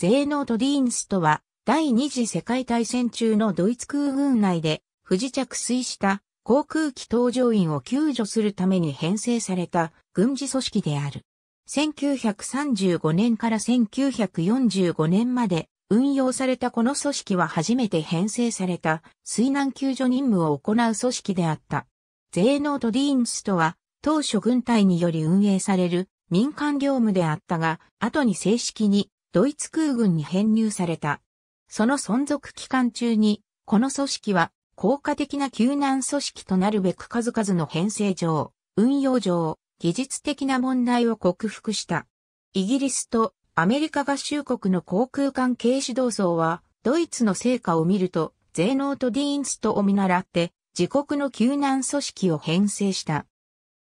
ゼーノート・ディーンスとは、第二次世界大戦中のドイツ空軍内で不時着水した航空機搭乗員を救助するために編成された軍事組織である。1935年から1945年まで運用されたこの組織は初めて編成された水難救助任務を行う組織であった。ゼーノート・ディーンスとは当初軍隊により運営される民間業務であったが、後に正式にドイツ空軍に編入された。その存続期間中に、この組織は効果的な救難組織となるべく数々の編成上、運用上、技術的な問題を克服した。イギリスとアメリカ合衆国の航空関係指導層は、ドイツの成果を見ると、ゼーノーとディーンストを見習って、自国の救難組織を編成した。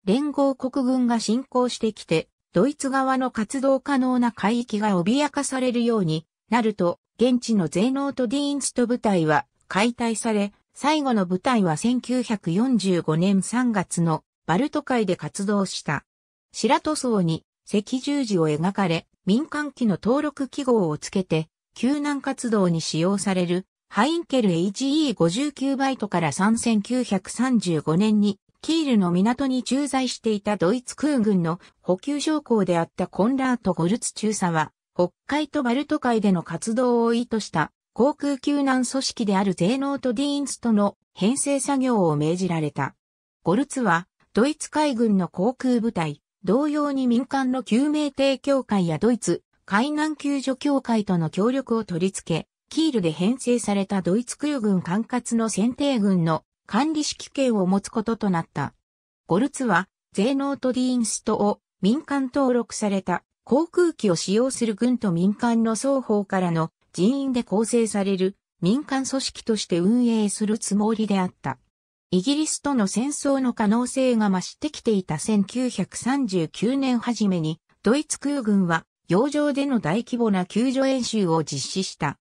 連合国軍が進行してきて、ドイツ側の活動可能な海域が脅かされるようになると、現地のゼーノート・ディーンスト部隊は解体され、最後の部隊は1945年3月のバルト海で活動した。白塗装に赤十字を描かれ、民間機の登録記号をつけて、救難活動に使用されるハインケル HE59 バイトから3935年にキールの港に駐在していたドイツ空軍の補給将校であったコンラート・ゴルツ中佐は、北海とバルト海での活動を意図した航空救難組織であるゼーノート・ディーンスとの編成作業を命じられた。ゴルツは、ドイツ海軍の航空部隊、同様に民間の救命艇協会やドイツ海難救助協会との協力を取り付け、キールで編成されたドイツ空軍管轄の選定軍の管理指揮権を持つこととなった。ゴルツは、税能とディーンストを民間登録された航空機を使用する軍と民間の双方からの人員で構成される民間組織として運営するつもりであった。イギリスとの戦争の可能性が増してきていた1939年初めに、ドイツ空軍は洋上での大規模な救助演習を実施した。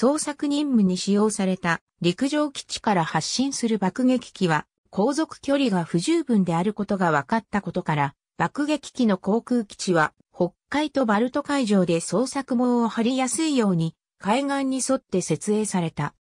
創作任務に使用された陸上基地から発進する爆撃機は航続距離が不十分であることが分かったことから、爆撃機の航空基地は北海とバルト海上で捜索網を張りやすいように海岸に沿って設営された。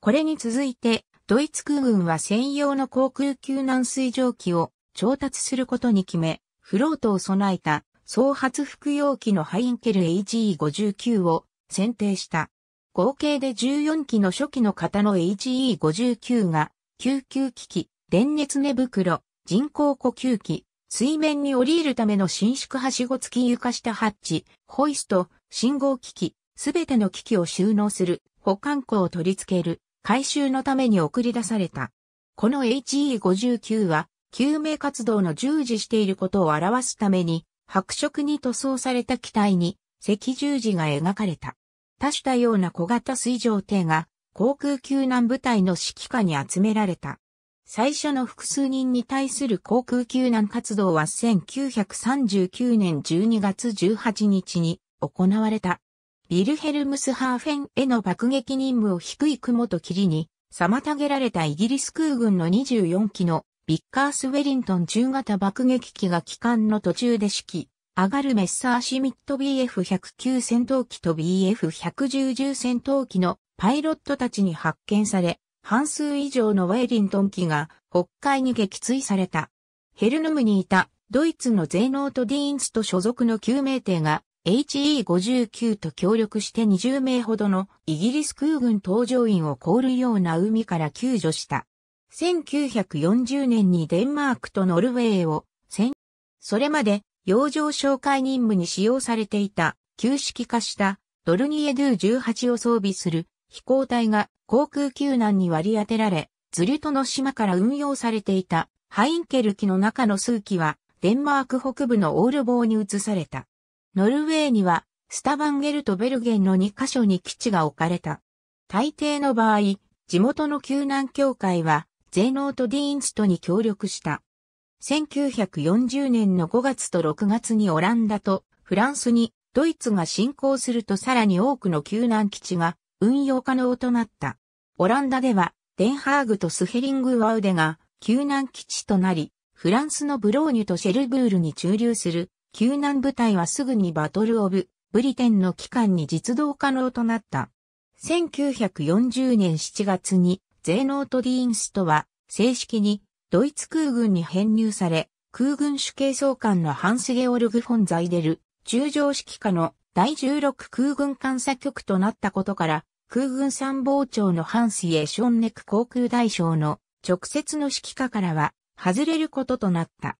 これに続いてドイツ空軍は専用の航空救難水蒸気を調達することに決め、フロートを備えた総発服用機のハインケル HE59 を選定した。合計で14機の初期の型の HE59 が、救急機器、電熱寝袋、人工呼吸器、水面に降りるための伸縮はしご付き床下ハッチ、ホイスト、信号機器、すべての機器を収納する、保管庫を取り付ける、回収のために送り出された。この HE59 は、救命活動の従事していることを表すために、白色に塗装された機体に、赤十字が描かれた。多種多様な小型水上艇が航空救難部隊の指揮下に集められた。最初の複数人に対する航空救難活動は1939年12月18日に行われた。ビルヘルムスハーフェンへの爆撃任務を低い雲と霧に妨げられたイギリス空軍の24機のビッカースウェリントン中型爆撃機が機関の途中で指揮。上がるメッサーシミット BF109 戦闘機と BF110 戦闘機のパイロットたちに発見され、半数以上のウェリントン機が北海に撃墜された。ヘルヌムにいたドイツのゼーノート・ディーンスと所属の救命艇が HE59 と協力して20名ほどのイギリス空軍搭乗員を凍るような海から救助した。1940年にデンマークとノルウェーを戦、それまで洋上哨戒任務に使用されていた旧式化したドルニエドゥ18を装備する飛行隊が航空救難に割り当てられ、ズリュトの島から運用されていたハインケル機の中の数機はデンマーク北部のオールボーに移された。ノルウェーにはスタバンゲルとベルゲンの2カ所に基地が置かれた。大抵の場合、地元の救難協会は、ゼノーとディーンストに協力した。1940年の5月と6月にオランダとフランスにドイツが侵攻するとさらに多くの救難基地が運用可能となった。オランダではデンハーグとスヘリングワウデが救難基地となり、フランスのブローニュとシェルブールに駐留する救難部隊はすぐにバトルオブブリテンの機関に実動可能となった。1940年7月にゼーノート・ディーンストは正式にドイツ空軍に編入され、空軍主計総監のハンス・ゲオルグ・フォン・ザイデル、中将指揮下の第16空軍監査局となったことから、空軍参謀長のハンス・イエ・ションネク航空大将の直接の指揮下からは外れることとなった。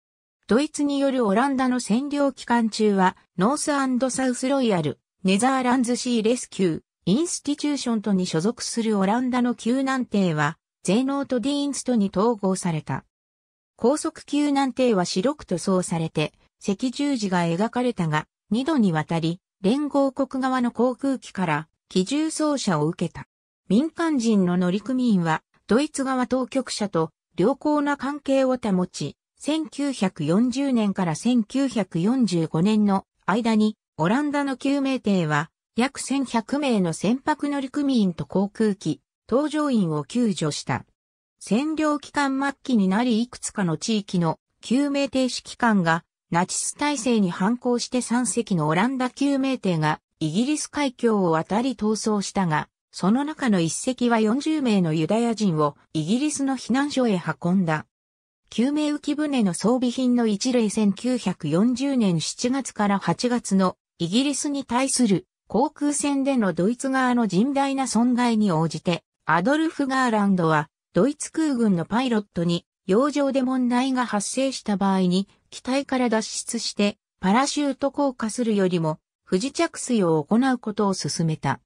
ドイツによるオランダの占領期間中は、ノースサウスロイヤル、ネザーランズシーレスキュー、インスティチューションとに所属するオランダの救難艇は、ゼーノート・ディーンストに統合された。高速救難艇は白く塗装されて、赤十字が描かれたが、二度にわたり、連合国側の航空機から機銃操車を受けた。民間人の乗組員は、ドイツ側当局者と良好な関係を保ち、1940年から1945年の間に、オランダの救命艇は、約1100名の船舶乗組員と航空機、搭乗員を救助した。占領期間末期になりいくつかの地域の救命停止機関がナチス体制に反抗して3隻のオランダ救命艇がイギリス海峡を渡り逃走したが、その中の1隻は40名のユダヤ人をイギリスの避難所へ運んだ。救命浮船の装備品の一例1940年7月から8月のイギリスに対する航空船でのドイツ側の甚大な損害に応じてアドルフ・ガーランドは、ドイツ空軍のパイロットに、洋上で問題が発生した場合に、機体から脱出して、パラシュート降下するよりも、不時着水を行うことを勧めた。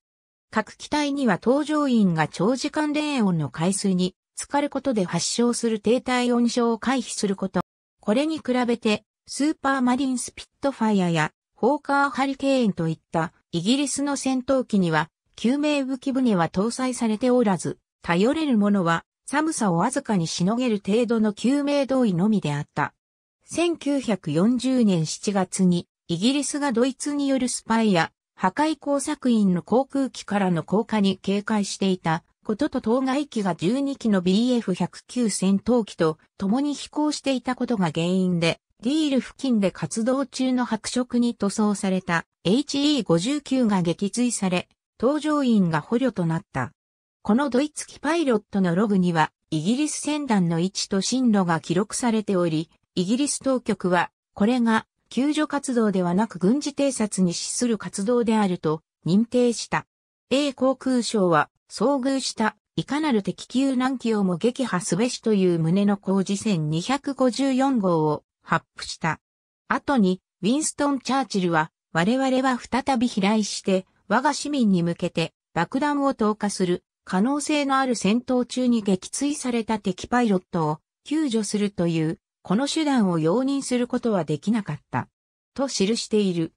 各機体には搭乗員が長時間冷温の海水に浸かることで発症する低体温症を回避すること。これに比べて、スーパーマリンスピットファイアや、ホーカーハリケーンといったイギリスの戦闘機には救命武器船は搭載されておらず、頼れるものは寒さをわずかにしのげる程度の救命胴衣のみであった。1940年7月にイギリスがドイツによるスパイや破壊工作員の航空機からの降下に警戒していたことと当該機が12機の BF109 戦闘機と共に飛行していたことが原因で、ディール付近で活動中の白色に塗装された HE59 が撃墜され、搭乗員が捕虜となった。このドイツ機パイロットのログには、イギリス船団の位置と進路が記録されており、イギリス当局は、これが救助活動ではなく軍事偵察に資する活動であると認定した。英航空省は、遭遇したいかなる敵級難機をも撃破すべしという旨の工事船254号を発布した。後に、ウィンストン・チャーチルは、我々は再び飛来して、我が市民に向けて爆弾を投下する可能性のある戦闘中に撃墜された敵パイロットを救助するという、この手段を容認することはできなかった。と記している。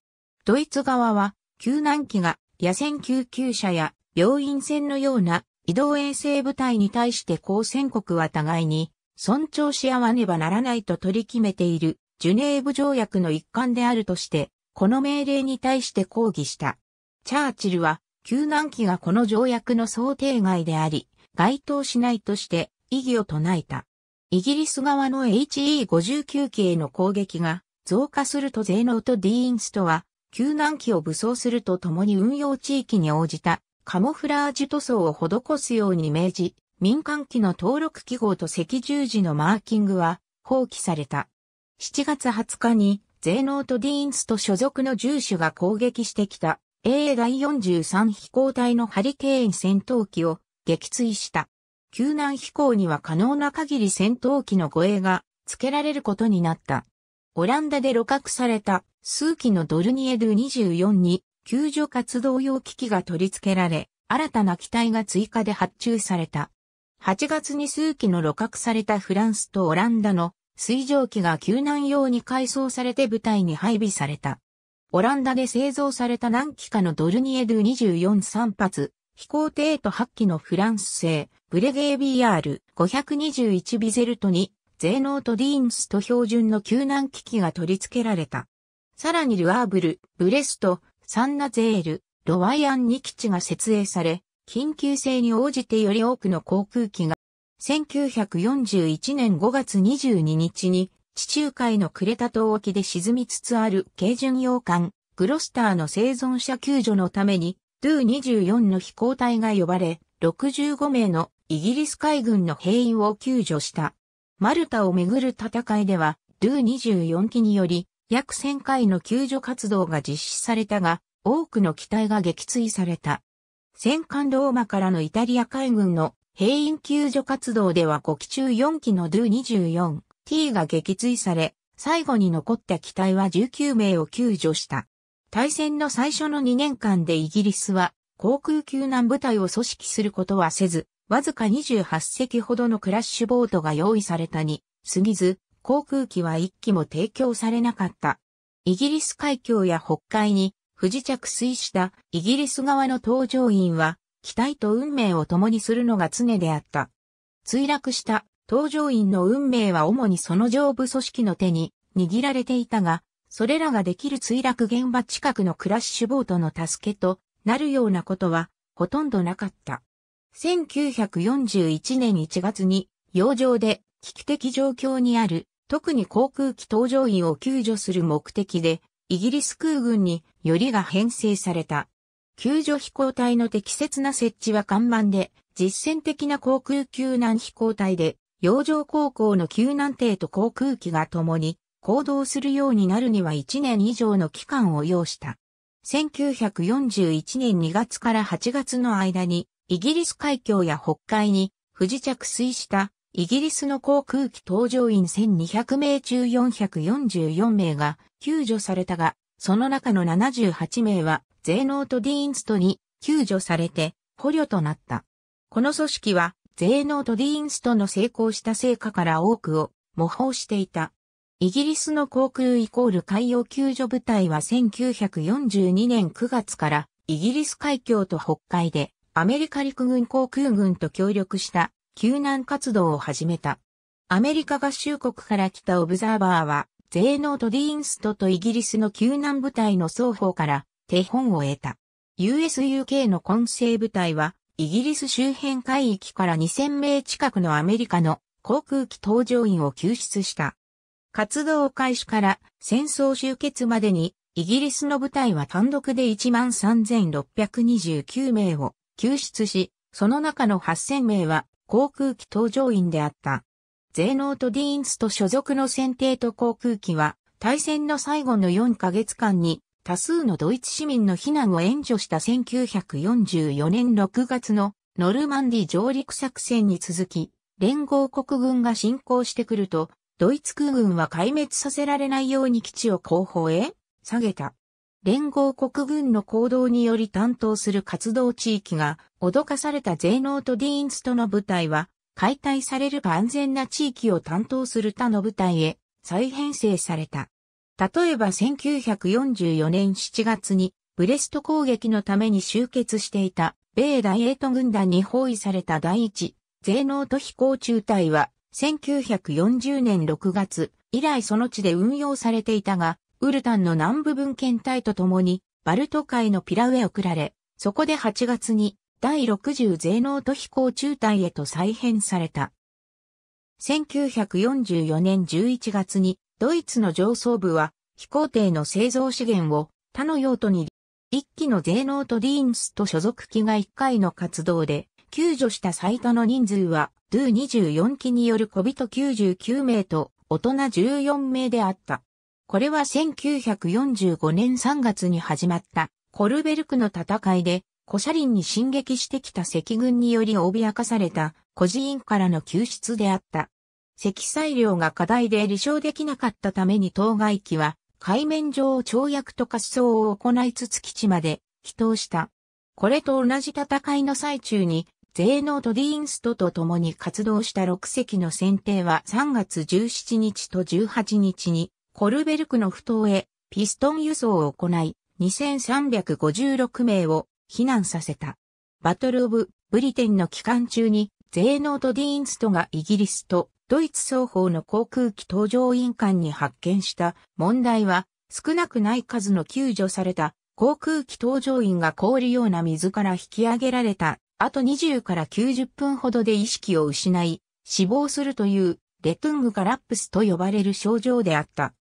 ドイツ側は、救難機が野戦救急車や病院船のような移動衛星部隊に対して交戦国は互いに尊重し合わねばならないと取り決めているジュネーブ条約の一環であるとして、この命令に対して抗議した。チャーチルは、救難機がこの条約の想定外であり、該当しないとして異議を唱えた。イギリス側の HE59 機への攻撃が増加すると税能とディーンストは、救難機を武装するとともに運用地域に応じたカモフラージュ塗装を施すように命じ、民間機の登録記号と赤十字のマーキングは放棄された。7月20日に、税能とディーンスト所属の住所が攻撃してきた AA 第43飛行隊のハリケーン戦闘機を撃墜した。救難飛行には可能な限り戦闘機の護衛が付けられることになった。オランダで露獲された数機のドルニエドゥ24に救助活動用機器が取り付けられ、新たな機体が追加で発注された。8月に数機の露獲されたフランスとオランダの水蒸気が救難用に改装されて部隊に配備された。オランダで製造された何機かのドルニエドゥ243発、飛行艇と8機のフランス製、ブレゲー BR521 ビゼルトに、ゼーノート・ディーンスと標準の救難機器が取り付けられた。さらにルアーブル、ブレスト、サンナゼール、ロワイアン2基地が設営され、緊急性に応じてより多くの航空機が、1941年5月22日に地中海のクレタ島沖で沈みつつある軽巡洋艦、グロスターの生存者救助のために、ドゥ24の飛行隊が呼ばれ、65名のイギリス海軍の兵員を救助した。マルタをめぐる戦いでは、ドゥ24機により、約1000回の救助活動が実施されたが、多くの機体が撃墜された。戦艦ローマからのイタリア海軍の兵員救助活動では5機中4機のドゥ24 T が撃墜され、最後に残った機体は19名を救助した。対戦の最初の2年間でイギリスは航空救難部隊を組織することはせず、わずか28隻ほどのクラッシュボートが用意されたに過ぎず、航空機は1機も提供されなかった。イギリス海峡や北海に不時着水したイギリス側の搭乗員は、機体と運命を共にするのが常であった。墜落した搭乗員の運命は主にその上部組織の手に握られていたが、それらができる墜落現場近くのクラッシュボートの助けとなるようなことはほとんどなかった。1941年1月に洋上で危機的状況にある特に航空機搭乗員を救助する目的でイギリス空軍によりが編成された。救助飛行隊の適切な設置は看板で実践的な航空救難飛行隊で洋上高校の救難艇と航空機が共に行動するようになるには1年以上の期間を要した。1941年2月から8月の間に、イギリス海峡や北海に不時着水したイギリスの航空機搭乗員1200名中444名が救助されたが、その中の78名はゼーノート・ディーンストに救助されて捕虜となった。この組織は税能ドディーンストの成功した成果から多くを模倣していた。イギリスの航空イコール海洋救助部隊は1942年9月からイギリス海峡と北海でアメリカ陸軍航空軍と協力した救難活動を始めた。アメリカ合衆国から来たオブザーバーは、ゼノート・ディーンストとイギリスの救難部隊の双方から手本を得た。USUK の混成部隊はイギリス周辺海域から2000名近くのアメリカの航空機搭乗員を救出した。活動開始から戦争終結までにイギリスの部隊は単独で13,629名を救出し、その中の8000名は航空機搭乗員であった。ゼーノート・ディーンスと所属の選定と航空機は対戦の最後の4ヶ月間に多数のドイツ市民の避難を援助した1944年6月のノルマンディ上陸作戦に続き、連合国軍が侵攻してくると、ドイツ空軍は壊滅させられないように基地を後方へ 下げた。連合国軍の行動により担当する活動地域が脅かされたゼーノート・ディーンスとの部隊は解体されるか安全な地域を担当する他の部隊へ再編成された。例えば1944年7月にブレスト攻撃のために集結していた米大エート軍団に包囲された第一税ーと飛行中隊は1940年6月以来その地で運用されていたが、ウルタンの南部分検隊と共にバルト海のピラウへ送られ、そこで8月に第60税ーと飛行中隊へと再編された。1944年11月にドイツの上層部は飛行艇の製造資源を他の用途に一機の税能とディーンスと所属機が1回の活動で救助した最多の人数は、ドゥ24機による小人99名と大人14名であった。これは1945年3月に始まったコルベルクの戦いで、コシャリンに進撃してきた赤軍により脅かされた孤児院からの救出であった。積載量が課題で立証できなかったために当該機は海面上を跳躍と滑走を行いつつ基地まで帰投した。これと同じ戦いの最中に税能とディーンストと共に活動した6隻の船定は3月17日と18日にコルベルクの不頭へピストン輸送を行い2356名を避難させた。バトル・オブ・ブリテンの期間中に、ゼーノーとディーンストがイギリスとドイツ双方の航空機搭乗員間に発見した問題は、少なくない数の救助された航空機搭乗員が凍るような水から引き上げられた、あと20から90分ほどで意識を失い、死亡するというレトゥングガラップスと呼ばれる症状であった。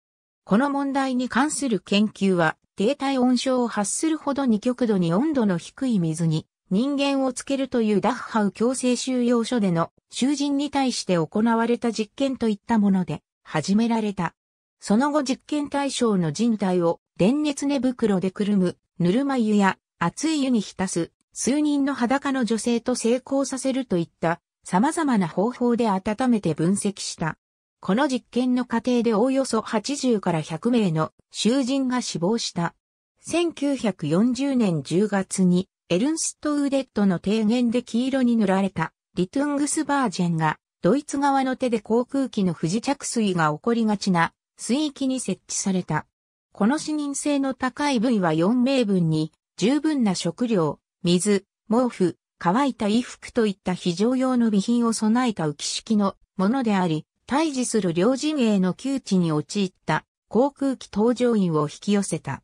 この問題に関する研究は、低体温症を発するほど二極度に温度の低い水に人間をつけるというダッハウ強制収容所での囚人に対して行われた実験といったもので始められた。その後実験対象の人体を電熱寝袋でくるむ、ぬるま湯や熱い湯に浸す、数人の裸の女性と成功させるといった様々な方法で温めて分析した。この実験の過程でおおよそ80から100名の囚人が死亡した。1940年10月にエルンスト・ウーデッドの提言で黄色に塗られたリトゥングスバージェンがドイツ側の手で航空機の不時着水が起こりがちな水域に設置された。この視認性の高い部位は4名分に十分な食料、水、毛布、乾いた衣服といった非常用の備品を備えた浮き式のものであり、対峙する両陣営の窮地に陥った航空機搭乗員を引き寄せた。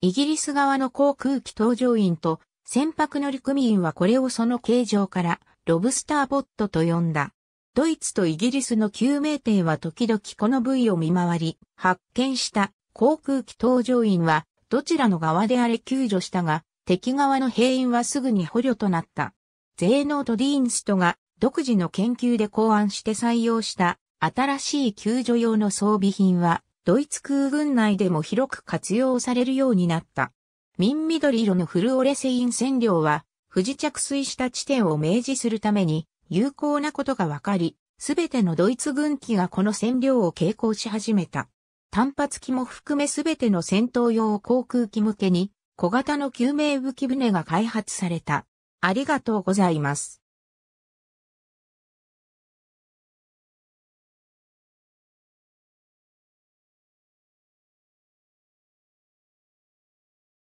イギリス側の航空機搭乗員と船舶乗組員はこれをその形状から、ロブスターボットと呼んだ。ドイツとイギリスの救命艇は時々この部位を見回り、発見した航空機搭乗員は、どちらの側であれ救助したが、敵側の兵員はすぐに捕虜となった。ゼーノーとディーンストが独自の研究で考案して採用した新しい救助用の装備品はドイツ空軍内でも広く活用されるようになった。民緑色のフルオレセイン染料は、不時着水した地点を明示するために有効なことが分かり、すべてのドイツ軍機がこの染料を携行し始めた。単発機も含めすべての戦闘用航空機向けに、小型の救命武器船が開発された。ありがとうございます。